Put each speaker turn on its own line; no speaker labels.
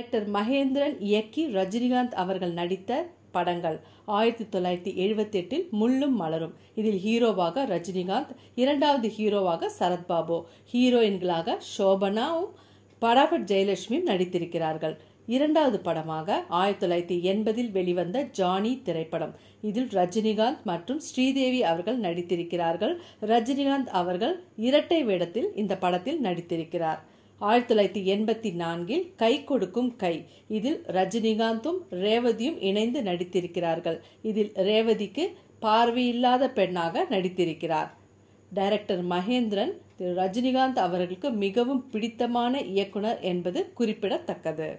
director Mahendran இயக்கி ரஜினிகாந்த் அவர்கள் நடித்த படங்கள் ஆயிரத்தி தொள்ளாயிரத்தி எட்டில் முள்ளும் மலரும் இதில் ஹீரோவாக ரஜினிகாந்த் இரண்டாவது ஹீரோவாக சரத்பாபு ஹீரோயின்களாக ஷோபனாவும் படாபட் ஜெயலட்சுமியும் நடித்திருக்கிறார்கள் இரண்டாவது படமாக ஆயிரத்தி தொள்ளாயிரத்தி எண்பதில் வெளிவந்த ஜானி திரைப்படம் இதில் ரஜினிகாந்த் மற்றும் ஸ்ரீதேவி அவர்கள் நடித்திருக்கிறார்கள் ரஜினிகாந்த் அவர்கள் இரட்டை வேடத்தில் இந்த படத்தில் நடித்திருக்கிறார் ஆயிரத்தி தொள்ளாயிரத்தி எண்பத்தி நான்கில் கை கொடுக்கும் கை இதில் ரஜினிகாந்தும் ரேவதியும் இணைந்து நடித்திருக்கிறார்கள் இதில் ரேவதிக்கு பார்வையில்லாத பெண்ணாக நடித்திருக்கிறார் டைரக்டர் மகேந்திரன் திரு ரஜினிகாந்த் அவர்களுக்கு மிகவும் பிடித்தமான இயக்குனர் என்பது குறிப்பிடத்தக்கது